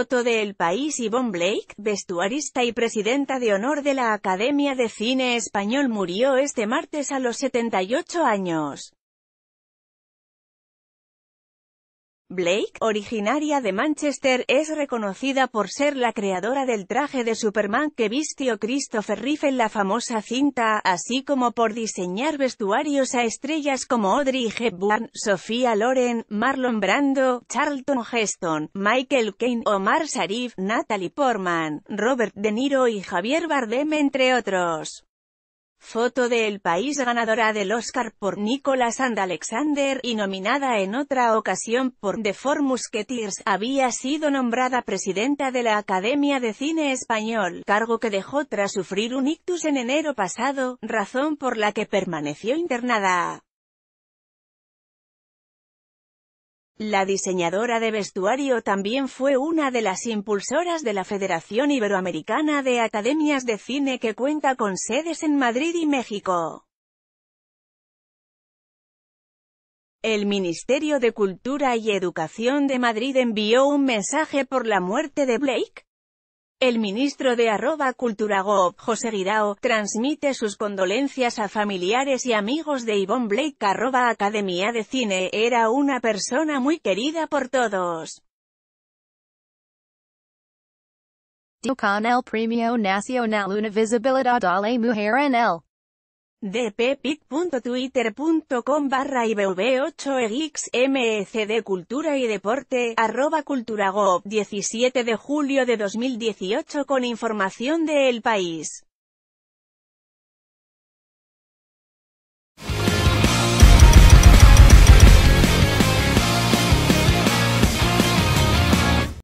Foto de El País Yvonne Blake, vestuarista y presidenta de honor de la Academia de Cine Español murió este martes a los 78 años. Blake, originaria de Manchester, es reconocida por ser la creadora del traje de Superman que vistió Christopher Reeve en la famosa cinta, así como por diseñar vestuarios a estrellas como Audrey Hepburn, Sofía Loren, Marlon Brando, Charlton Heston, Michael Caine, Omar Sharif, Natalie Portman, Robert De Niro y Javier Bardem entre otros. Foto de El País ganadora del Oscar por Nicolas and Alexander y nominada en otra ocasión por The Four Musketeers, había sido nombrada presidenta de la Academia de Cine Español, cargo que dejó tras sufrir un ictus en enero pasado, razón por la que permaneció internada. La diseñadora de vestuario también fue una de las impulsoras de la Federación Iberoamericana de Academias de Cine que cuenta con sedes en Madrid y México. El Ministerio de Cultura y Educación de Madrid envió un mensaje por la muerte de Blake, el ministro de arroba culturagov, José Guirao, transmite sus condolencias a familiares y amigos de Yvonne Blake arroba Academia de Cine, era una persona muy querida por todos dppic.twitter.com barra ibv 8 xmcd Cultura y Deporte, arroba culturagov, 17 de julio de 2018 con información de El País.